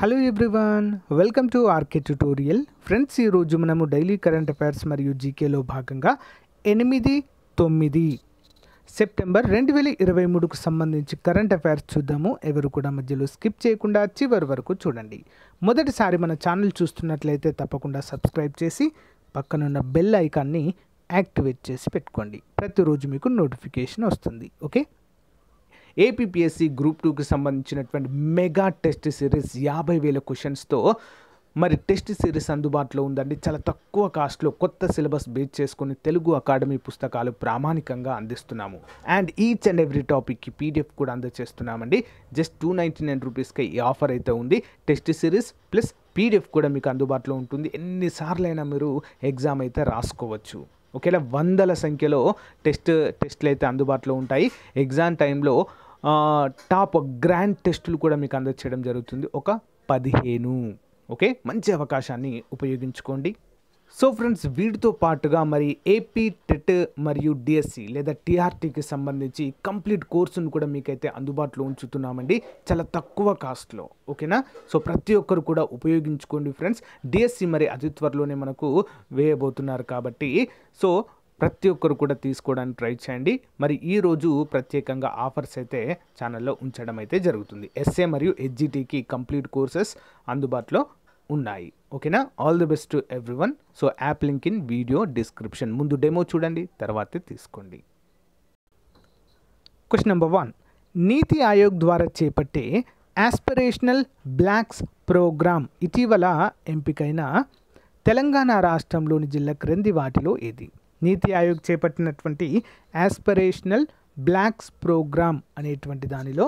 hello everyone welcome to RK tutorial friends ఈరోజు మనము daily current affairs మరియు జీకేలో భాగంగా ఎనిమిది తొమ్మిది సెప్టెంబర్ రెండు వేల ఇరవై మూడుకు సంబంధించి కరెంట్ అఫైర్స్ చూద్దాము ఎవరు కూడా మధ్యలో స్కిప్ చేయకుండా చివరి వరకు చూడండి మొదటిసారి మన ఛానల్ చూస్తున్నట్లయితే తప్పకుండా సబ్స్క్రైబ్ చేసి పక్కనున్న బెల్ ఐకాన్ని యాక్టివేట్ చేసి పెట్టుకోండి ప్రతిరోజు మీకు నోటిఫికేషన్ వస్తుంది ఓకే ఏపీపీఎస్సీ గ్రూప్ టూకి సంబంధించినటువంటి మెగా టెస్ట్ సిరీస్ యాభై వేల క్వశ్చన్స్తో మరి టెస్ట్ సిరీస్ అందుబాటులో ఉందండి చాలా తక్కువ కాస్ట్లో కొత్త సిలబస్ బేస్ చేసుకుని తెలుగు అకాడమీ పుస్తకాలు ప్రామాణికంగా అందిస్తున్నాము అండ్ ఈచ్ అండ్ ఎవ్రీ టాపిక్కి పీడిఎఫ్ కూడా అందజేస్తున్నామండి జస్ట్ టూ నైంటీ నైన్ రూపీస్కి ఈ ఆఫర్ అయితే ఉంది టెస్ట్ సిరీస్ ప్లస్ పీడిఎఫ్ కూడా మీకు అందుబాటులో ఉంటుంది ఎన్నిసార్లైనా మీరు ఎగ్జామ్ అయితే రాసుకోవచ్చు ఒకవేళ వందల సంఖ్యలో టెస్ట్ టెస్ట్లు అయితే అందుబాటులో ఉంటాయి ఎగ్జామ్ టైంలో టాప్ గ్రాండ్ టెస్టులు కూడా మీకు అందచేయడం జరుగుతుంది ఒక పదిహేను ఓకే మంచి అవకాశాన్ని ఉపయోగించుకోండి సో ఫ్రెండ్స్ వీటితో పాటుగా మరి ఏపీ టెట్ e మరియు డిఎస్సి లేదా టీఆర్టీకి సంబంధించి కంప్లీట్ కోర్సును కూడా మీకైతే అందుబాటులో ఉంచుతున్నామండి చాలా తక్కువ కాస్ట్లో ఓకేనా సో ప్రతి ఒక్కరు కూడా ఉపయోగించుకోండి ఫ్రెండ్స్ డిఎస్సి మరి అతి త్వరలోనే మనకు వేయబోతున్నారు కాబట్టి సో ప్రతి ఒక్కరు కూడా తీసుకోవడానికి ట్రై చేయండి మరి ఈరోజు ప్రత్యేకంగా ఆఫర్స్ అయితే ఛానల్లో ఉంచడం అయితే జరుగుతుంది ఎస్ఏ మరియు హెచ్జిటీకి e కంప్లీట్ కోర్సెస్ అందుబాటులో ఉన్నాయి ఓకేనా all the best to every one so app link in video description ముందు డెమో చూడండి తర్వాతే తీసుకోండి క్వశ్చన్ నెంబర్ వన్ నీతి ఆయోగ్ ద్వారా చేపట్టే యాస్పిరేషనల్ బ్లాక్స్ ప్రోగ్రామ్ ఇటీవల ఎంపికైన తెలంగాణ రాష్ట్రంలోని జిల్లా క్రింది వాటిలో ఏది నీతి ఆయోగ్ చేపట్టినటువంటి యాస్పిరేషనల్ బ్లాక్స్ ప్రోగ్రామ్ అనేటువంటి దానిలో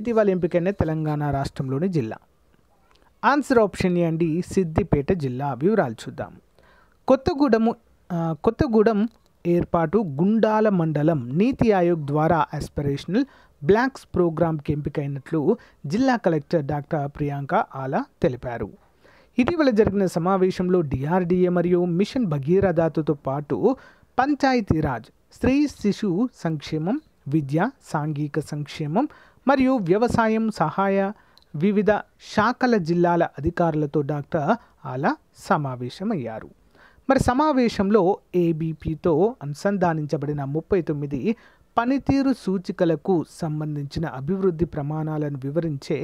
ఇటీవల ఎంపికైన తెలంగాణ రాష్ట్రంలోని జిల్లా ఆన్సర్ ఆప్షన్ ఏ అండి సిద్దిపేట జిల్లా వివరాలు చూద్దాం కొత్తగూడెము కొత్తగూడెం ఏర్పాటు గుండాల మండలం నీతి ఆయోగ్ ద్వారా ఆస్పిరేషనల్ బ్లాక్స్ ప్రోగ్రాంకి ఎంపికైనట్లు జిల్లా కలెక్టర్ డాక్టర్ ప్రియాంక ఆలా తెలిపారు ఇటీవల జరిగిన సమావేశంలో డిఆర్డీఏ మరియు మిషన్ భగీరథతో పాటు పంచాయతీరాజ్ స్త్రీ శిశు సంక్షేమం విద్య సాంఘిక సంక్షేమం మరియు వ్యవసాయం సహాయ వివిధ శాఖల జిల్లాల అధికారులతో డాక్టర్ అలా సమావేశమయ్యారు మరి సమావేశంలో ఏబీపీతో అనుసంధానించబడిన ముప్పై తొమ్మిది పనితీరు సూచికలకు సంబంధించిన అభివృద్ధి ప్రమాణాలను వివరించే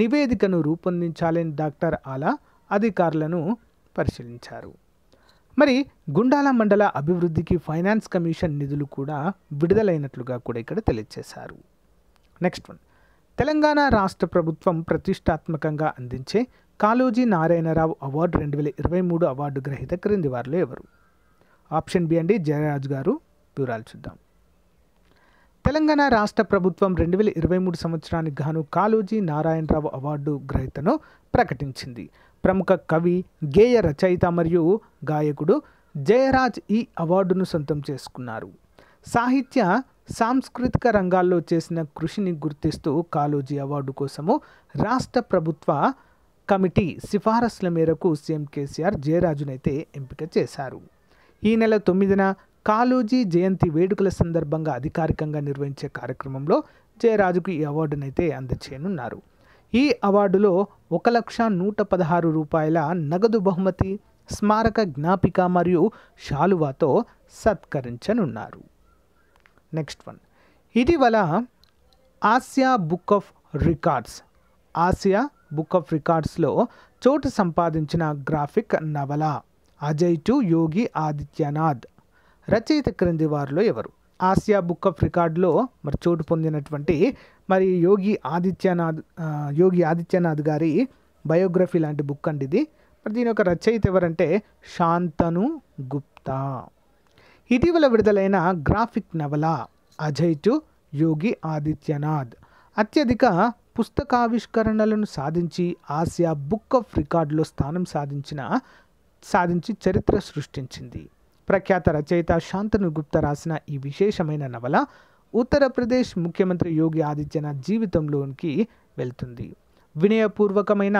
నివేదికను రూపొందించాలని డాక్టర్ అలా అధికారులను పరిశీలించారు మరి గుండాల మండల అభివృద్ధికి ఫైనాన్స్ కమిషన్ నిధులు కూడా విడుదలైనట్లుగా కూడా ఇక్కడ తెలియజేశారు నెక్స్ట్ వన్ తెలంగాణ రాష్ట్ర ప్రభుత్వం ప్రతిష్టాత్మకంగా అందించే కాలోజీ నారాయణరావు అవార్డు రెండు వేల ఇరవై మూడు అవార్డు గ్రహీత క్రింది వారిలో ఎవరు ఆప్షన్ బి అండి జయరాజ్ గారు వివరాలు చూద్దాం తెలంగాణ రాష్ట్ర ప్రభుత్వం రెండు వేల ఇరవై మూడు సంవత్సరానికి గాను కాలోజీ నారాయణరావు అవార్డు గ్రహీతను ప్రకటించింది ప్రముఖ కవి గేయ రచయిత మరియు గాయకుడు జయరాజ్ ఈ అవార్డును సొంతం చేసుకున్నారు సాహిత్య సాంస్కృతిక రంగాల్లో చేసిన కృషిని గుర్తిస్తూ కాలోజీ అవార్డు కోసము రాష్ట్ర ప్రభుత్వ కమిటీ సిఫారసుల మేరకు సీఎం కేసీఆర్ జయరాజునైతే ఎంపిక చేశారు ఈ నెల తొమ్మిదిన కాలోజీ జయంతి వేడుకల సందర్భంగా అధికారికంగా నిర్వహించే కార్యక్రమంలో జయరాజుకు ఈ అవార్డునైతే అందచేయనున్నారు ఈ అవార్డులో ఒక లక్ష నూట పదహారు రూపాయల నగదు బహుమతి స్మారక జ్ఞాపిక మరియు షాలువాతో సత్కరించనున్నారు నెక్స్ట్ వన్ ఇటీవల Asia book of records Asia book of రికార్డ్స్లో చోటు సంపాదించిన గ్రాఫిక్ నవల అజయ్ టు యోగి ఆదిత్యనాథ్ రచయిత క్రింది వారిలో ఎవరు ఆసియా బుక్ ఆఫ్ రికార్డులో మరి చోటు పొందినటువంటి మరి యోగి ఆదిత్యనాథ్ యోగి ఆదిత్యనాథ్ గారి బయోగ్రఫీ లాంటి బుక్ అండి ఇది మరి దీని యొక్క రచయిత ఎవరంటే శాంతను గుప్తా ఇటీవల విడుదలైన గ్రాఫిక్ నవల అజయ్ టు యోగి ఆదిత్యనాథ్ అత్యధిక పుస్తకావిష్కరణలను సాధించి ఆసియా బుక్ ఆఫ్ రికార్డులో స్థానం సాధించిన సాధించి చరిత్ర సృష్టించింది ప్రఖ్యాత రచయిత శాంతను గుప్త రాసిన ఈ విశేషమైన నవల ఉత్తరప్రదేశ్ ముఖ్యమంత్రి యోగి ఆదిత్యనాథ్ జీవితంలోనికి వెళ్తుంది వినయపూర్వకమైన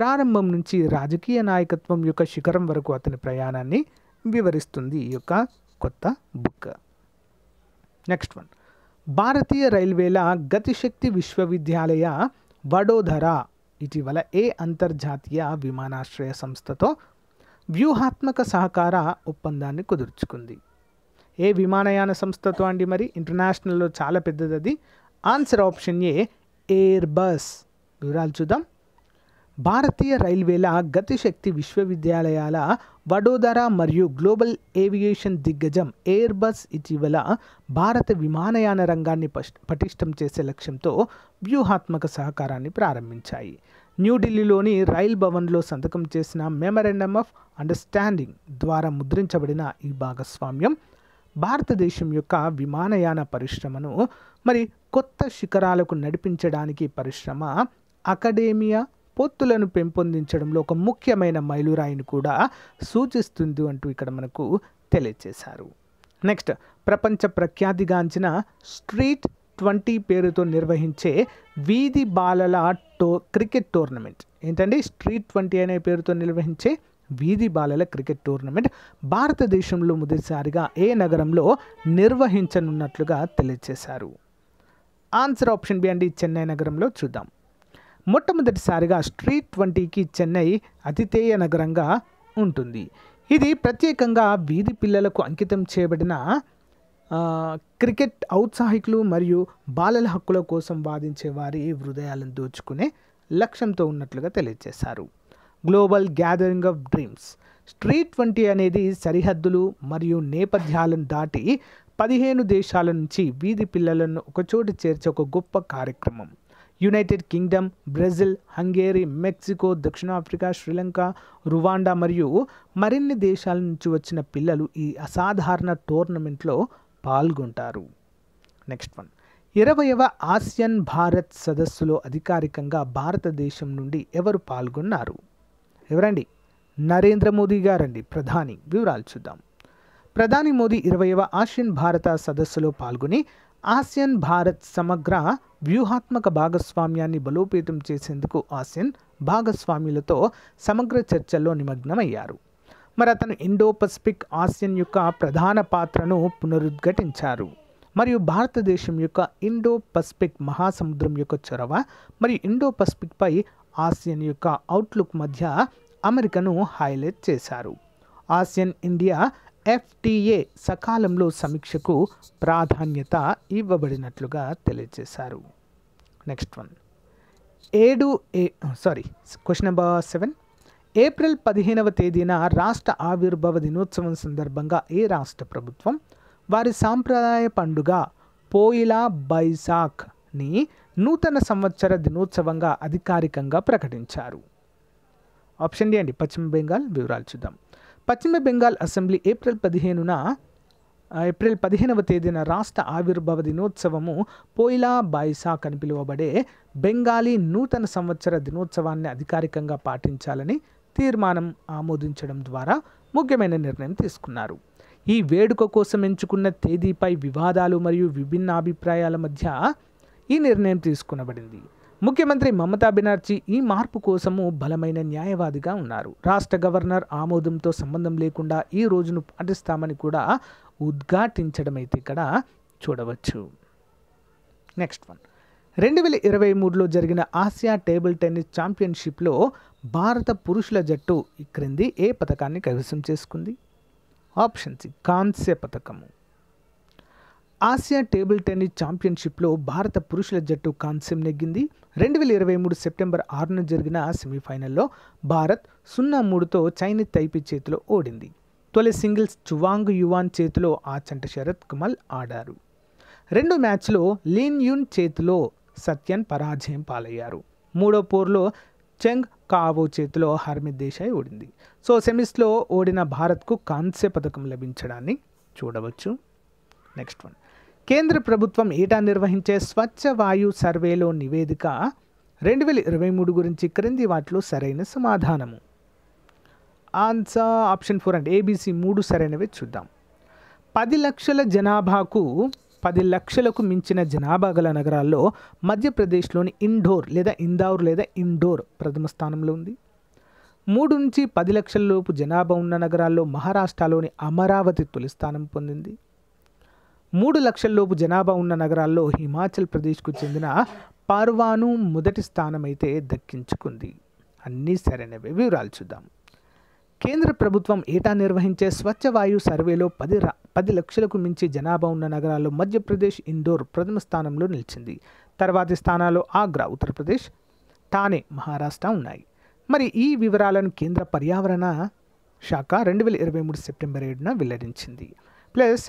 ప్రారంభం నుంచి రాజకీయ నాయకత్వం యొక్క శిఖరం వరకు అతని ప్రయాణాన్ని వివరిస్తుంది ఈ యొక్క కొత్త బుక్ నెక్స్ట్ వన్ భారతీయ రైల్వేల గతిశక్తి విశ్వవిద్యాలయ వడోదర ఇటీవల ఏ అంతర్జాతీయ విమానాశ్రయ సంస్థతో వ్యూహాత్మక సహకార ఒప్పందాన్ని కుదుర్చుకుంది ఏ విమానయాన సంస్థతో అండి మరి ఇంటర్నేషనల్లో చాలా పెద్దది answer option A Airbus వివరాలు చూద్దాం భారతీయ రైల్వేల గతిశక్తి విశ్వవిద్యాలయాల వడోదర మరియు గ్లోబల్ ఏవియేషన్ దిగ్గజం ఎయిర్ బస్ ఇటీవల భారత విమానయాన రంగాన్ని పటిష్టం చేసే లక్ష్యంతో వ్యూహాత్మక సహకారాన్ని ప్రారంభించాయి న్యూఢిల్లీలోని రైల్ భవన్లో సంతకం చేసిన మెమరాండమ్ ఆఫ్ అండర్స్టాండింగ్ ద్వారా ముద్రించబడిన ఈ భాగస్వామ్యం భారతదేశం యొక్క విమానయాన పరిశ్రమను మరి కొత్త శిఖరాలకు నడిపించడానికి పరిశ్రమ అకాడేమియా పొత్తులను పెంపొందించడంలో ఒక ముఖ్యమైన మైలురాయిని కూడా సూచిస్తుంది అంటూ ఇక్కడ మనకు తెలియజేశారు నెక్స్ట్ ప్రపంచ ప్రఖ్యాతిగాంచిన స్ట్రీట్ ట్వంటీ పేరుతో నిర్వహించే వీధి బాలల టో క్రికెట్ టోర్నమెంట్ ఏంటంటే స్ట్రీట్ ట్వంటీ అనే పేరుతో నిర్వహించే వీధి బాలల క్రికెట్ టోర్నమెంట్ భారతదేశంలో మొదటిసారిగా ఏ నగరంలో నిర్వహించనున్నట్లుగా తెలియజేశారు ఆన్సర్ ఆప్షన్ బి అండి చెన్నై నగరంలో చూద్దాం మొట్టమొదటిసారిగా స్ట్రీట్ ట్వంటీకి చెన్నై అతిథేయ నగరంగా ఉంటుంది ఇది ప్రత్యేకంగా వీధి పిల్లలకు అంకితం చేయబడిన క్రికెట్ ఔత్సాహికులు మరియు బాలల హక్కుల కోసం వాదించే వారి హృదయాలను దోచుకునే లక్ష్యంతో ఉన్నట్లుగా తెలియజేశారు global gathering of dreams street twenty అనేది సరిహద్దులు మరియు నేపథ్యాలను దాటి పదిహేను దేశాల నుంచి వీధి పిల్లలను ఒకచోట చేర్చే ఒక గొప్ప కార్యక్రమం United Kingdom Brazil Hungary Mexico దక్షిణాఫ్రికా శ్రీలంక రువాండా మరియు మరిన్ని దేశాల నుంచి వచ్చిన పిల్లలు ఈ అసాధారణ టోర్నమెంట్లో పాల్గొంటారు నెక్స్ట్ వన్ ఇరవైవ ఆసియన్ భారత్ సదస్సులో అధికారికంగా భారతదేశం నుండి ఎవరు పాల్గొన్నారు ఎవరండి నరేంద్ర మోదీ గారండి ప్రధాని వివరాలు చూద్దాం ప్రధాని మోదీ ఇరవైవ ఆసియన్ భారత సదస్సులో పాల్గొని ఆసియన్ భారత్ సమగ్ర వ్యూహాత్మక భాగస్వామ్యాన్ని బలోపేతం చేసేందుకు ఆసియన్ భాగస్వామ్యులతో సమగ్ర చర్చల్లో నిమగ్నమయ్యారు మరి అతను ఇండో పసిఫిక్ ఆసియన్ యొక్క ప్రధాన పాత్రను పునరుద్ఘటించారు మరియు భారతదేశం యొక్క ఇండో పసిఫిక్ మహాసముద్రం యొక్క చొరవ మరియు ఇండో పై ఆసియన్ యొక్క అవుట్లుక్ మధ్య అమెరికను హైలైట్ చేశారు ఆసియన్ ఇండియా ఎఫ్టీఏ సకాలంలో సమీక్షకు ప్రాధాన్యత ఇవ్వబడినట్లుగా తెలియజేశారు నెక్స్ట్ వన్ ఏడు ఏ sorry question number seven April పదిహేనవ తేదీన రాష్ట్ర ఆవిర్భావ దినోత్సవం సందర్భంగా ఏ రాష్ట్ర ప్రభుత్వం వారి సాంప్రదాయ పండుగ పోయిలా బైసాఖ్ని నూతన సంవత్సర దినోత్సవంగా అధికారికంగా ప్రకటించారు ఆప్షన్ డి అండి పశ్చిమ బెంగాల్ వివరాలు చూద్దాం పశ్చిమ బెంగాల్ అసెంబ్లీ ఏప్రిల్ పదిహేనున ఏప్రిల్ పదిహేనవ తేదీన రాష్ట్ర ఆవిర్భావ దినోత్సవము పోయిలా బాయిసాక్ అని పిలువబడే బెంగాలీ నూతన సంవత్సర దినోత్సవాన్ని అధికారికంగా పాటించాలని తీర్మానం ఆమోదించడం ద్వారా ముఖ్యమైన నిర్ణయం తీసుకున్నారు ఈ వేడుక కోసం ఎంచుకున్న తేదీపై వివాదాలు మరియు విభిన్న అభిప్రాయాల మధ్య ఈ నిర్ణయం తీసుకునబడింది ముఖ్యమంత్రి మమతా బెనర్జీ ఈ మార్పు కోసము బలమైన న్యాయవాదిగా ఉన్నారు రాష్ట్ర గవర్నర్ ఆమోదంతో సంబంధం లేకుండా ఈ రోజును పాటిస్తామని కూడా ఉద్ఘాటించడం అయితే ఇక్కడ చూడవచ్చు నెక్స్ట్ వన్ రెండు వేల ఇరవై మూడులో జరిగిన ఆసియా టేబుల్ టెన్నిస్ ఛాంపియన్షిప్లో భారత పురుషుల జట్టు ఈ క్రింది ఏ పథకాన్ని కైవసం చేసుకుంది ఆప్షన్ సి కాంస్య పథకము ఆసియా టేబుల్ టెన్నిస్ ఛాంపియన్షిప్లో భారత పురుషుల జట్టు కాంస్యం నెగ్గింది రెండు వేల ఇరవై మూడు సెప్టెంబర్ ఆరున జరిగిన సెమీఫైనల్లో భారత్ సున్నా మూడుతో చైనీస్ తైపి చేతిలో ఓడింది తొలి సింగిల్స్ చువాంగ్ యువాన్ చేతిలో ఆచంట శరత్ కమల్ ఆడారు రెండు మ్యాచ్లో లీన్ యున్ చేతిలో సత్యన్ పరాజయం పాలయ్యారు మూడో పోర్లో చెంగ్ కావో చేతిలో హర్మిత్ దేశాయ్ ఓడింది సో సెమీస్లో ఓడిన భారత్కు కాంస్య పథకం లభించడాన్ని చూడవచ్చు నెక్స్ట్ వన్ కేంద్ర ప్రభుత్వం ఏటా నిర్వహించే స్వచ్ఛ వాయు సర్వేలో నివేదిక రెండు వేల ఇరవై మూడు గురించి క్రింది వాటిలో సరైన సమాధానము answer option four and ABC మూడు సరైనవి చూద్దాం పది లక్షల జనాభాకు పది లక్షలకు మించిన జనాభా గల నగరాల్లో మధ్యప్రదేశ్లోని ఇండోర్ లేదా ఇందోర్ లేదా ఇండోర్ ప్రథమ స్థానంలో ఉంది మూడు నుంచి పది లక్షల లోపు జనాభా ఉన్న నగరాల్లో మహారాష్ట్రలోని అమరావతి తొలి స్థానం పొందింది మూడు లక్షల్లోపు జనాభా ఉన్న నగరాల్లో హిమాచల్ ప్రదేశ్కు చెందిన పార్వాను మొదటి స్థానమైతే దక్కించుకుంది అన్నీ సరైనవి వివరాలు చూద్దాం కేంద్ర ప్రభుత్వం ఏటా నిర్వహించే స్వచ్ఛ వాయు సర్వేలో పది రా పది లక్షలకు మించి జనాభా ఉన్న నగరాల్లో మధ్యప్రదేశ్ ఇండోర్ ప్రథమ స్థానంలో నిలిచింది తర్వాతి స్థానాల్లో ఆగ్రా ఉత్తరప్రదేశ్ తానే మహారాష్ట్ర ఉన్నాయి మరి ఈ వివరాలను కేంద్ర పర్యావరణ శాఖ రెండు వేల ఇరవై మూడు సెప్టెంబర్ ఏడున వెల్లడించింది ప్లస్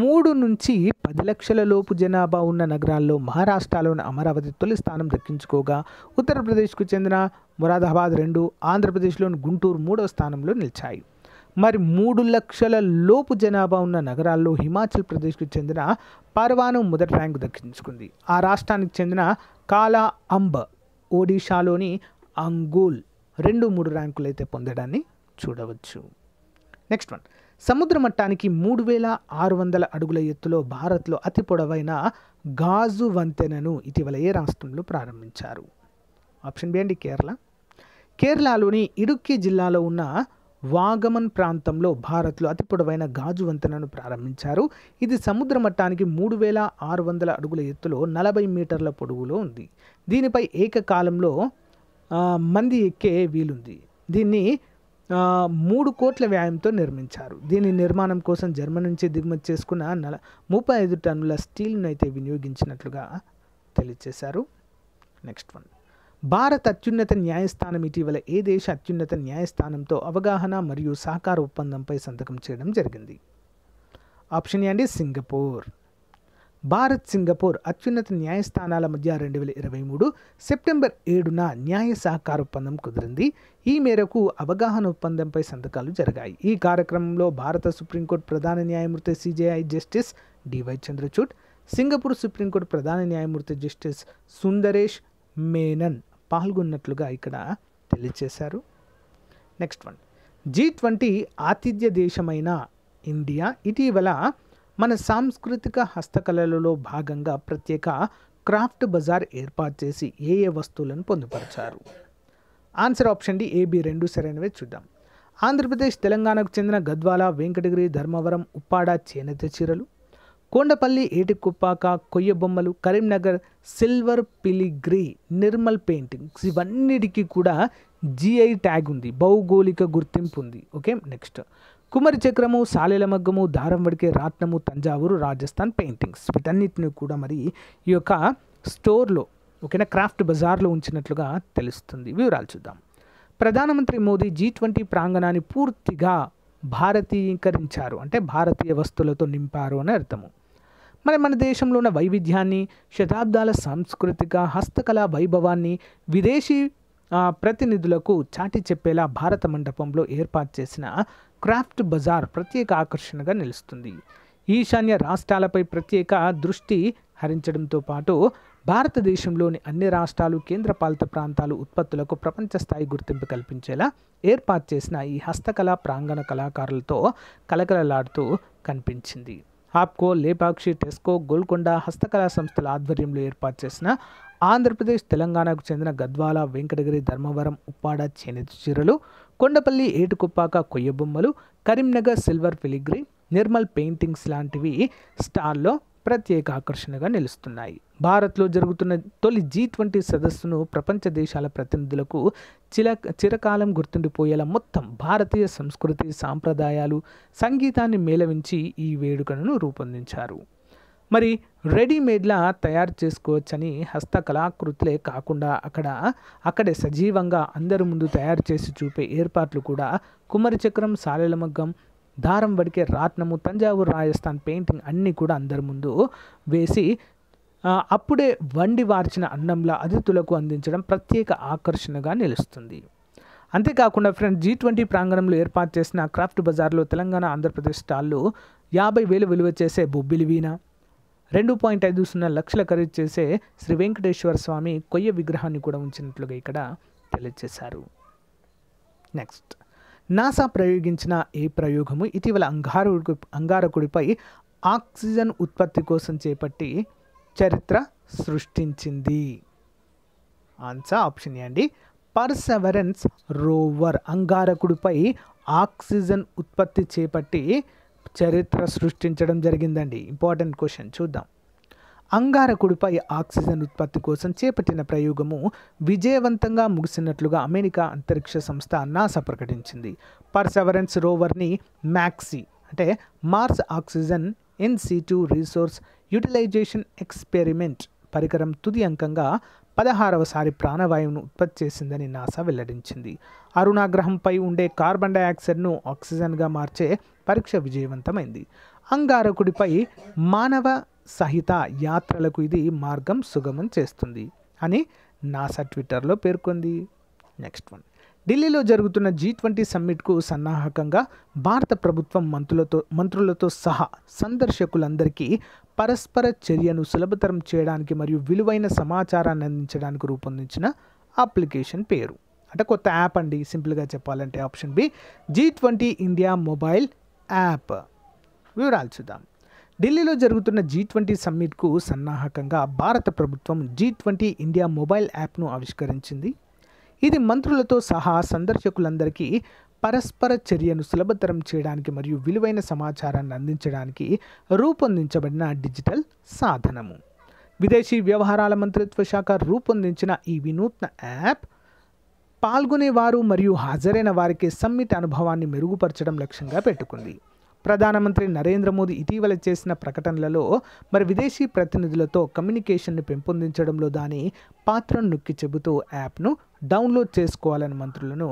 మూడు నుంచి పది లక్షల లోపు జనాభా ఉన్న నగరాల్లో మహారాష్ట్రలోని అమరావతి తొలి స్థానం దక్కించుకోగా ఉత్తరప్రదేశ్కు చెందిన మురాదాబాద్ రెండు ఆంధ్రప్రదేశ్లోని గుంటూరు మూడవ స్థానంలో నిలిచాయి మరి మూడు లక్షల లోపు జనాభా ఉన్న నగరాల్లో హిమాచల్ ప్రదేశ్కు చెందిన పర్వాను మొదటి ర్యాంకు దక్కించుకుంది ఆ రాష్ట్రానికి చెందిన కాలా అంబ ఒడిషాలోని అంగూల్ రెండు మూడు ర్యాంకులు అయితే పొందడాన్ని చూడవచ్చు నెక్స్ట్ వన్ సముద్ర మట్టానికి మూడు వేల ఆరు వందల అడుగుల ఎత్తులో భారత్లో అతి పొడవైన గాజు వంతెనను ఇటీవల ఏ రాష్ట్రంలో ప్రారంభించారు ఆప్షన్ బి అండి కేరళ కేరళలోని ఇడుక్కి జిల్లాలో ఉన్న వాగమన్ ప్రాంతంలో భారత్లో అతి పొడవైన గాజు వంతెనను ప్రారంభించారు ఇది సముద్ర మట్టానికి మూడు వేల ఆరు వందల అడుగుల ఎత్తులో నలభై మీటర్ల పొడవులో ఉంది దీనిపై ఏకకాలంలో మంది ఎక్కే వీలుంది దీన్ని మూడు కోట్ల వ్యాయంతో నిర్మించారు దీని నిర్మాణం కోసం జర్మన్ నుంచి దిగుమతి చేసుకున్న నల ముప్పై ఐదు టన్నుల స్టీల్ను అయితే వినియోగించినట్లుగా తెలియజేశారు నెక్స్ట్ వన్ భారత్ అత్యున్నత న్యాయస్థానం ఇటీవల ఏ దేశ అత్యున్నత న్యాయస్థానంతో అవగాహన మరియు సహకార ఒప్పందంపై సంతకం చేయడం జరిగింది ఆప్షన్ ఏ అండి సింగపూర్ భారత్ సింగపూర్ అత్యున్నత న్యాయస్థానాల మధ్య రెండు వేల ఇరవై మూడు సెప్టెంబర్ ఏడున న్యాయ సహకార ఒప్పందం కుదిరింది ఈ మేరకు అవగాహన ఒప్పందంపై సంతకాలు జరిగాయి ఈ కార్యక్రమంలో భారత సుప్రీంకోర్టు ప్రధాన న్యాయమూర్తి CJI justice DY Chandrachud Singapore supreme court ప్రధాన న్యాయమూర్తి జస్టిస్ సుందరేష్ మేనన్ పాల్గొన్నట్లుగా ఇక్కడ తెలియజేశారు నెక్స్ట్ వన్ జీ ట్వంటీ ఆతిథ్య దేశమైన ఇండియా ఇటీవల మన సాంస్కృతిక హస్తకళలలో భాగంగా ప్రత్యేక క్రాఫ్ట్ బజార్ ఏర్పాటు చేసి ఏ ఏ వస్తువులను పొందుపరిచారు ఆన్సర్ ఆప్షన్ డి ఏబి రెండు సరైనవే చూద్దాం ఆంధ్రప్రదేశ్ తెలంగాణకు చెందిన గద్వాల వెంకటగిరి ధర్మవరం ఉప్పాడ చేనేత చీరలు కొండపల్లి ఏటికుప్పాక కొయ్య బొమ్మలు Karimnagar silver filigree Nirmal paintings ఇవన్నిటికీ కూడా జిఐ ట్యాగ్ ఉంది భౌగోళిక గుర్తింపు ఉంది ఓకే నెక్స్ట్ కుమరి చక్రము సాలెల మగ్గము దారం వడికే రాట్నము తంజావూరు రాజస్థాన్ పెయింటింగ్స్ వీటన్నిటిని కూడా మరి ఈ యొక్క స్టోర్లో ఓకేనా క్రాఫ్ట్ బజార్లో ఉంచినట్లుగా తెలుస్తుంది వివరాలు చూద్దాం ప్రధానమంత్రి మోదీ జీ ట్వంటీ ప్రాంగణాన్ని పూర్తిగా భారతీయీకరించారు అంటే భారతీయ వస్తువులతో నింపారు అని అర్థము మరి మన దేశంలో ఉన్న వైవిధ్యాన్ని శతాబ్దాల సాంస్కృతిక హస్తకళా వైభవాన్ని విదేశీ ప్రతినిధులకు చాటి చెప్పేలా భారత మండపంలో ఏర్పాటు చేసిన క్రాఫ్ట్ బజార్ ప్రత్యేక ఆకర్షణగా నిలుస్తుంది ఈశాన్య రాష్ట్రాలపై ప్రత్యేక దృష్టి హరించడంతో పాటు భారతదేశంలోని అన్ని రాష్ట్రాలు కేంద్రపాలిత ప్రాంతాలు ఉత్పత్తులకు ప్రపంచ స్థాయి గుర్తింపు కల్పించేలా ఏర్పాటు చేసిన ఈ హస్తకళ ప్రాంగణ కళాకారులతో కలకలలాడుతూ కనిపించింది ఆప్కో లేపాక్షి టెస్కో గోల్కొండ హస్తకళా సంస్థల ఆధ్వర్యంలో ఏర్పాటు చేసిన ఆంధ్రప్రదేశ్ తెలంగాణకు చెందిన గద్వాల వెంకటగిరి ధర్మవరం ఉప్పాడ చేనేత చీరలు కొండపల్లి ఏటుకుప్పాక కొయ్యబొమ్మలు Karimnagar silver filigree Nirmal paintings లాంటివి స్టార్లో ప్రత్యేక ఆకర్షణగా నిలుస్తున్నాయి భారత్లో జరుగుతున్న తొలి జీ ట్వంటీ సదస్సును ప్రపంచ దేశాల ప్రతినిధులకు చిల చిరకాలం గుర్తుండిపోయేలా మొత్తం భారతీయ సంస్కృతి సాంప్రదాయాలు సంగీతాన్ని మేళవించి ఈ వేడుకలను రూపొందించారు మరి రెడీమేడ్లా తయారు చేసుకోవచ్చని హస్తకళాకృతులే కాకుండా అక్కడ అక్కడే సజీవంగా అందరి ముందు తయారు చేసి చూపే ఏర్పాట్లు కూడా కుమరి చక్రం సాలెలమగ్గం దారం వడికే రాట్నము తంజావూరు రాజస్థాన్ పెయింటింగ్ అన్నీ కూడా అందరి ముందు వేసి అప్పుడే వండి వార్చిన అన్నంలా అతిథులకు అందించడం ప్రత్యేక ఆకర్షణగా నిలుస్తుంది అంతేకాకుండా ఫ్రెండ్ జీ ట్వంటీ ప్రాంగణంలో ఏర్పాటు చేసిన క్రాఫ్ట్ బజార్లో తెలంగాణ ఆంధ్రప్రదేశ్ స్టాల్లో యాభై వేలు విలువ చేసే బొబ్బిలి వీణ రెండు పాయింట్ ఐదు సున్నా లక్షల ఖరీదు చేసే శ్రీ వెంకటేశ్వర స్వామి కొయ్య విగ్రహాన్ని కూడా ఉంచినట్లుగా ఇక్కడ తెలియజేశారు నెక్స్ట్ నాసా ప్రయోగించిన ఏ ప్రయోగము ఇటీవల అంగారకుడి అంగారకుడిపై ఆక్సిజన్ ఉత్పత్తి కోసం చేపట్టి చరిత్ర సృష్టించింది ఆన్సర్ ఆప్షన్ అండి పర్సెవరెన్స్ రోవర్ అంగారకుడిపై ఆక్సిజన్ ఉత్పత్తి చేపట్టి చరిత్ర సృష్టించడం జరిగిందండి ఇంపార్టెంట్ క్వశ్చన్ చూద్దాం అంగారకుడిపై ఆక్సిజన్ ఉత్పత్తి కోసం చేపట్టిన ప్రయోగము విజయవంతంగా ముగిసినట్లుగా అమెరికా అంతరిక్ష సంస్థ నాసా ప్రకటించింది పర్సవరెన్స్ రోవర్ని మ్యాక్సీ అంటే Mars oxygen in situ resource utilisation experiment పరికరం తుది అంకంగా పదహారవసారి ప్రాణవాయువును ఉత్పత్తి చేసిందని నాసా వెల్లడించింది అరుణాగ్రహంపై ఉండే కార్బన్ డైఆక్సైడ్ను ఆక్సిజన్గా మార్చే పరీక్ష విజయవంతమైంది అంగారకుడిపై మానవ సహిత యాత్రలకు ఇది మార్గం సుగమం చేస్తుంది అని నాసా ట్విట్టర్లో పేర్కొంది నెక్స్ట్ వన్ ఢిల్లీలో జరుగుతున్న జీ ట్వంటీ సమ్మిట్కు సన్నాహకంగా భారత ప్రభుత్వం మంత్రులతో మంత్రులతో సహా సందర్శకులందరికీ పరస్పర చర్యను సులభతరం చేయడానికి మరియు విలువైన సమాచారాన్ని అందించడానికి రూపొందించిన అప్లికేషన్ పేరు అంటే కొత్త యాప్ అండి సింపుల్గా చెప్పాలంటే option B G twenty India mobile app వివరాలు చూద్దాం ఢిల్లీలో జరుగుతున్న జీ ట్వంటీ సమ్మిట్కు సన్నాహకంగా భారత ప్రభుత్వం జీ ట్వంటీ ఇండియా మొబైల్ యాప్ను ఆవిష్కరించింది ఇది మంత్రులతో సహా సందర్శకులందరికీ పరస్పర చర్యను సులభతరం చేయడానికి మరియు విలువైన సమాచారాన్ని అందించడానికి రూపొందించబడిన డిజిటల్ సాధనము విదేశీ వ్యవహారాల మంత్రిత్వ శాఖ రూపొందించిన ఈ వినూత్న యాప్ పాల్గొనేవారు మరియు హాజరైన వారికి సమ్మిట్ అనుభవాన్ని మెరుగుపరచడం లక్ష్యంగా పెట్టుకుంది ప్రధానమంత్రి నరేంద్ర మోదీ ఇటీవల చేసిన ప్రకటనలలో మరి విదేశీ ప్రతినిధులతో కమ్యూనికేషన్ను పెంపొందించడంలో దాని పాత్రను నొక్కి చెబుతూ యాప్ను డౌన్లోడ్ చేసుకోవాలని మంత్రులను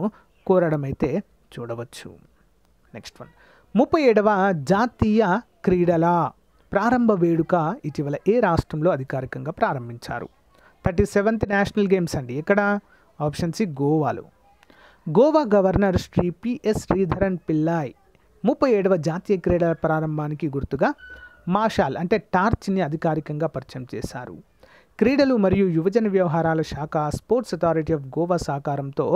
కోరడం అయితే చూడవచ్చు నెక్స్ట్ వన్ ముప్పై ఏడవ జాతీయ క్రీడల ప్రారంభ వేడుక ఇటీవల ఏ రాష్ట్రంలో అధికారికంగా ప్రారంభించారు థర్టీ సెవెంత్ నేషనల్ గేమ్స్ అండి ఇక్కడ ఆప్షన్ సి గోవాలో గోవా గవర్నర్ శ్రీ పిఎస్ శ్రీధరన్ పిల్లాయ్ ముప్పై ఏడవ జాతీయ క్రీడల ప్రారంభానికి గుర్తుగా మాషాల్ అంటే టార్చ్ని అధికారికంగా పరిచయం చేశారు క్రీడలు మరియు యువజన వ్యవహారాల శాఖ స్పోర్ట్స్ అథారిటీ ఆఫ్ గోవా సహకారంతో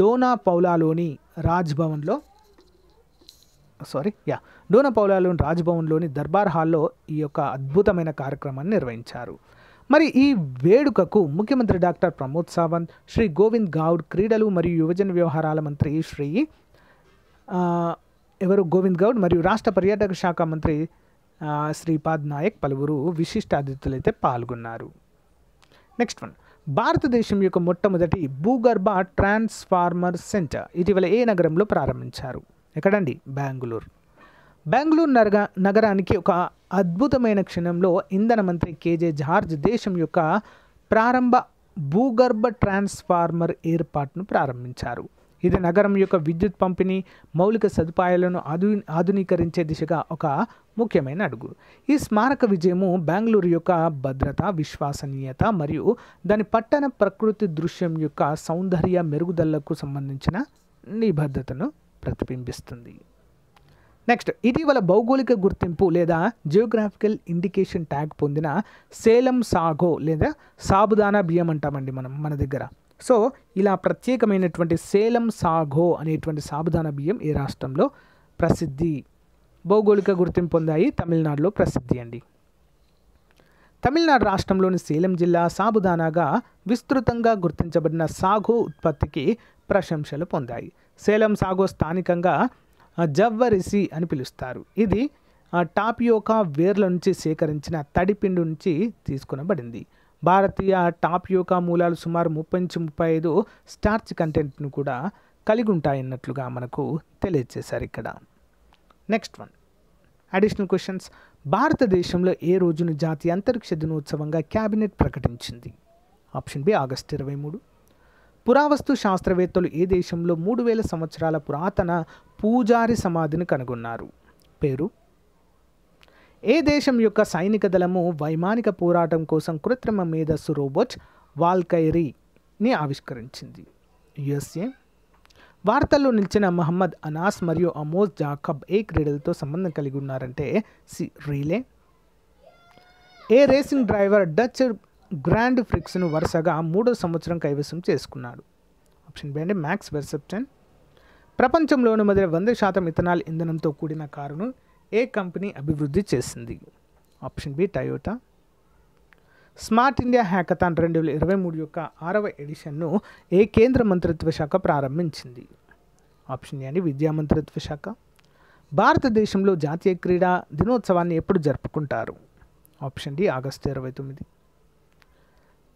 డోనా పౌలాలోని రాజ్భవన్లో సారీ యా డోనా పౌలాలోని రాజ్భవన్లోని దర్బార్ హాల్లో ఈ యొక్క అద్భుతమైన కార్యక్రమాన్ని నిర్వహించారు మరి ఈ వేడుకకు ముఖ్యమంత్రి డాక్టర్ ప్రమోద్ సావంత్ శ్రీ గోవింద్ గౌడ్ క్రీడలు మరియు యువజన వ్యవహారాల మంత్రి శ్రీ ఎవరు గోవింద్ గౌడ్ మరియు రాష్ట్ర పర్యాటక శాఖ మంత్రి శ్రీపాద్ నాయక్ పలువురు విశిష్ట అతిథులైతే పాల్గొన్నారు నెక్స్ట్ వన్ భారతదేశం యొక్క మొట్టమొదటి భూగర్భ ట్రాన్స్ఫార్మర్ సెంటర్ ఇటీవల ఏ నగరంలో ప్రారంభించారు ఎక్కడండి బెంగళూరు బెంగళూరు నగర నగరానికి ఒక అద్భుతమైన క్షణంలో ఇంధన మంత్రి కేజే జార్జ్ దేశం యొక్క ప్రారంభ భూగర్భ ట్రాన్స్ఫార్మర్ ఏర్పాటును ప్రారంభించారు ఇది నగరం యొక్క విద్యుత్ పంపిణీ మౌలిక సదుపాయాలను ఆధు ఆధునీకరించే దిశగా ఒక ముఖ్యమైన అడుగు ఈ స్మారక విజయము బెంగళూరు యొక్క భద్రత విశ్వసనీయత మరియు దాని పట్టణ ప్రకృతి దృశ్యం యొక్క సౌందర్య మెరుగుదలకు సంబంధించిన నిబద్ధతను ప్రతిబింబిస్తుంది నెక్స్ట్ ఇటీవల భౌగోళిక గుర్తింపు లేదా జియోగ్రాఫికల్ ఇండికేషన్ ట్యాగ్ పొందిన సేలం సాగో లేదా సాబుదానా బియ్యం అంటామండి మనం మన దగ్గర సో ఇలా ప్రత్యేకమైనటువంటి సేలం సాగో అనేటువంటి సాబుదానా బియ్యం ఈ రాష్ట్రంలో ప్రసిద్ధి భౌగోళిక గుర్తింపు పొందాయి తమిళనాడులో ప్రసిద్ధి అండి తమిళనాడు రాష్ట్రంలోని సేలం జిల్లా సాబుదానాగా విస్తృతంగా గుర్తించబడిన సాగో ఉత్పత్తికి ప్రశంసలు పొందాయి సేలం సాగో స్థానికంగా జవ్వరిసి అని పిలుస్తారు ఇది టాపియోకా వేర్ల నుంచి సేకరించిన తడిపిండి నుంచి తీసుకునబడింది భారతీయ టాపియోకా మూలాలు సుమారు ముప్పై నుంచి ముప్పై ఐదు స్టార్చ్ కంటెంట్ను కూడా కలిగి ఉంటాయన్నట్లుగా మనకు తెలియజేశారు ఇక్కడ నెక్స్ట్ వన్ అడిషనల్ క్వశ్చన్స్ భారతదేశంలో ఏ రోజును జాతీయ అంతరిక్ష దినోత్సవంగా క్యాబినెట్ ప్రకటించింది ఆప్షన్ బి ఆగస్టు ఇరవై మూడు పురావస్తు శాస్త్రవేత్తలు ఏ దేశంలో మూడు వేల సంవత్సరాల పురాతన పూజారి సమాధిని కనుగొన్నారు పేరు ఏ దేశం యొక్క సైనిక దళము వైమానిక పోరాటం కోసం కృత్రిమ మేధస్సు రోబోట్ వాల్కైరీని ఆవిష్కరించింది యుఎస్ఏ వార్తల్లో నిలిచిన మహమ్మద్ అనాస్ మరియు అమోజ్ జాకబ్ ఏ క్రీడలతో సంబంధం కలిగి ఉన్నారంటే సి రీలే ఏ రేసింగ్ డ్రైవర్ డచ్ గ్రాండ్ ఫ్రిక్స్ను వరుసగా మూడో సంవత్సరం కైవసం చేసుకున్నాడు ఆప్షన్ బి అంటే మ్యాక్స్ వెర్సెప్టన్ ప్రపంచంలోని మొదటి వంద శాతం ఇథనాల్ ఇంధనంతో కూడిన కారును ఏ కంపెనీ అభివృద్ధి చేసింది option B Toyota smart India hackathon రెండు వేల ఇరవై మూడు యొక్క ఆరవ ఎడిషన్ను ఏ కేంద్ర మంత్రిత్వ శాఖ ప్రారంభించింది ఆప్షన్ ఏ అని విద్యా మంత్రిత్వ శాఖ భారతదేశంలో జాతీయ క్రీడా దినోత్సవాన్ని ఎప్పుడు జరుపుకుంటారు ఆప్షన్ డి ఆగస్టు ఇరవై తొమ్మిది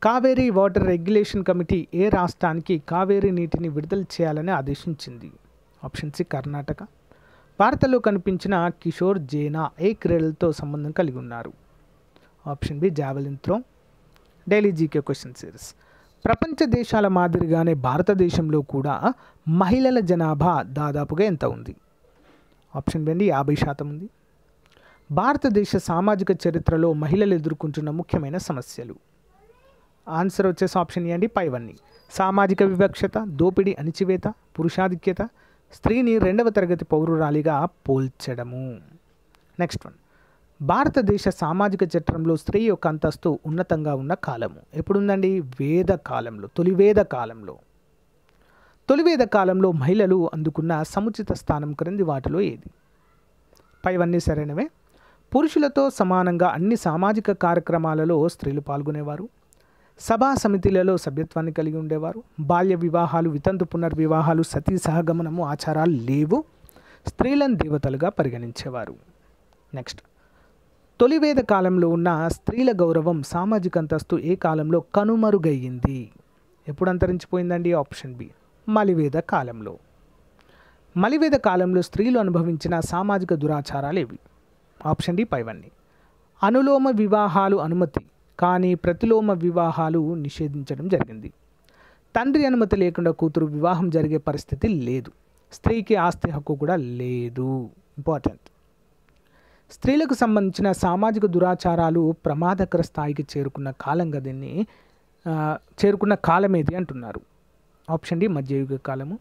కావేరీ వాటర్ రెగ్యులేషన్ కమిటీ ఏ రాష్ట్రానికి కావేరీ నీటిని విడుదల చేయాలని ఆదేశించింది ఆప్షన్ సి కర్ణాటక వార్తలో కనిపించిన కిషోర్ జేనా ఏ క్రీడలతో సంబంధం కలిగి ఉన్నారు option B javelin throw daily GK question series ప్రపంచ దేశాల మాదిరిగానే భారతదేశంలో కూడా మహిళల జనాభా దాదాపుగా ఎంత ఉంది ఆప్షన్ బి అండి యాభై శాతం ఉంది భారతదేశ సామాజిక చరిత్రలో మహిళలు ఎదుర్కొంటున్న ముఖ్యమైన సమస్యలు ఆన్సర్ వచ్చేసి ఆప్షన్ ఇవ్వండి పైవన్నీ సామాజిక వివక్షత దోపిడీ అణిచివేత పురుషాధిక్యత స్త్రీని రెండవ తరగతి పౌరురాలిగా పోల్చడము నెక్స్ట్ వన్ భారతదేశ సామాజిక చట్టంలో స్త్రీ యొక్క అంతస్తు ఉన్నతంగా ఉన్న కాలము ఎప్పుడుందండి వేద కాలంలో తొలివేద కాలంలో తొలివేద కాలంలో మహిళలు అందుకున్న సముచిత స్థానం క్రింది వాటిలో ఏది పైవన్నీ సరైనవే పురుషులతో సమానంగా అన్ని సామాజిక కార్యక్రమాలలో స్త్రీలు పాల్గొనేవారు సభా సమితిలలో సభ్యత్వాన్ని కలిగి ఉండేవారు బాల్య వివాహాలు వితంతు పునర్వివాహాలు సతీ సహగమనము ఆచారాలు లేవు స్త్రీలను దేవతలుగా పరిగణించేవారు నెక్స్ట్ తొలివేద కాలంలో ఉన్న స్త్రీల గౌరవం సామాజిక అంతస్తు ఏ కాలంలో కనుమరుగయ్యింది ఎప్పుడు అంతరించిపోయిందండి ఆప్షన్ బి మలివేద కాలంలో మలివేద కాలంలో స్త్రీలు అనుభవించిన సామాజిక దురాచారాలు ఏవి ఆప్షన్ డి పైవన్నీ అనులోమ వివాహాలు అనుమతి కానీ ప్రతిలోమ వివాహాలు నిషేధించడం జరిగింది తండ్రి అనుమతి లేకుండా కూతురు వివాహం జరిగే పరిస్థితి లేదు స్త్రీకి ఆస్తి హక్కు కూడా లేదు ఇంపార్టెంట్ స్త్రీలకు సంబంధించిన సామాజిక దురాచారాలు ప్రమాదకర స్థాయికి చేరుకున్న కాలంగా దీన్ని చేరుకున్న కాలమేది అంటున్నారు ఆప్షన్ డి మధ్యయుగ కాలము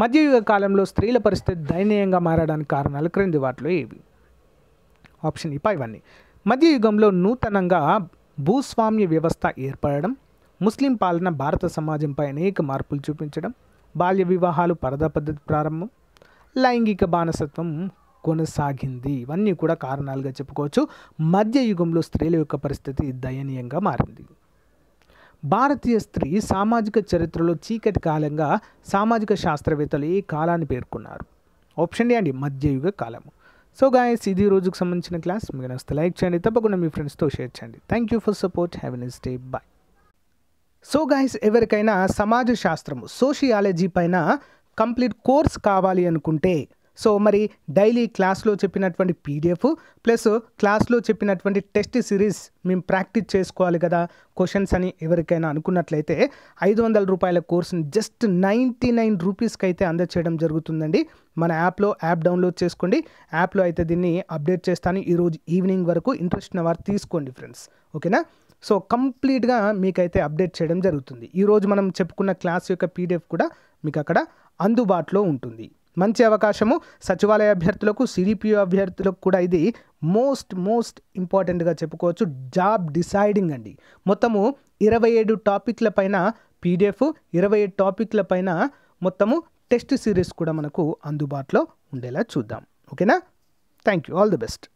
మధ్యయుగ కాలంలో స్త్రీల పరిస్థితి దయనీయంగా మారడానికి కారణాలు క్రింది వాటిలో ఏవి ఆప్షన్ ఈ మధ్యయుగంలో నూతనంగా భూస్వామ్య వ్యవస్థ ఏర్పడడం ముస్లిం పాలన భారత సమాజంపై అనేక మార్పులు చూపించడం బాల్య వివాహాలు పరదా పద్ధతి ప్రారంభం లైంగిక బానిసత్వం కొనసాగింది ఇవన్నీ కూడా కారణాలుగా చెప్పుకోవచ్చు మధ్యయుగంలో స్త్రీల యొక్క పరిస్థితి దయనీయంగా మారింది భారతీయ స్త్రీ సామాజిక చరిత్రలో చీకటి కాలంగా సామాజిక శాస్త్రవేత్తలు ఈ కాలాన్ని పేర్కొన్నారు ఆప్షన్ ఏ అండి మధ్యయుగ కాలము సో గాయస్ ఇది రోజుకు సంబంధించిన క్లాస్ మీకు నచ్చితే లైక్ చేయండి తప్పకుండా మీ ఫ్రెండ్స్తో షేర్ చేయండి thank you for support have an day bye so guys ఎవరికైనా సమాజ శాస్త్రము సోషియాలజీ పైన కంప్లీట్ కోర్స్ కావాలి అనుకుంటే సో మరి డైలీ క్లాస్లో చెప్పినటువంటి పీడిఎఫ్ ప్లస్ క్లాస్లో చెప్పినటువంటి టెస్ట్ సిరీస్ మేము ప్రాక్టీస్ చేసుకోవాలి కదా క్వశ్చన్స్ అని ఎవరికైనా అనుకున్నట్లయితే ఐదు వందల రూపాయల కోర్సుని జస్ట్ నైంటీ నైన్ రూపీస్కి అయితే అందచేయడం జరుగుతుందండి మన యాప్లో యాప్ డౌన్లోడ్ చేసుకోండి యాప్లో అయితే దీన్ని అప్డేట్ చేస్తాను ఈరోజు ఈవినింగ్ వరకు ఇంట్రెస్ట్ ఉన్న వారు తీసుకోండి ఫ్రెండ్స్ ఓకేనా సో కంప్లీట్గా మీకైతే అప్డేట్ చేయడం జరుగుతుంది ఈరోజు మనం చెప్పుకున్న క్లాస్ యొక్క పీడిఎఫ్ కూడా మీకు అక్కడ అందుబాటులో ఉంటుంది మంచి అవకాశము సచివాలయ అభ్యర్థులకు సిడిపిఓ అభ్యర్థులకు కూడా ఇది మోస్ట్ మోస్ట్ ఇంపార్టెంట్గా చెప్పుకోవచ్చు జాబ్ డిసైడింగ్ అండి మొత్తము ఇరవై ఏడు టాపిక్ల పైన పీడిఎఫ్ ఇరవై ఏడు టాపిక్ల పైన మొత్తము టెస్ట్ సిరీస్ కూడా మనకు అందుబాటులో ఉండేలా చూద్దాం ఓకేనా thank you all the best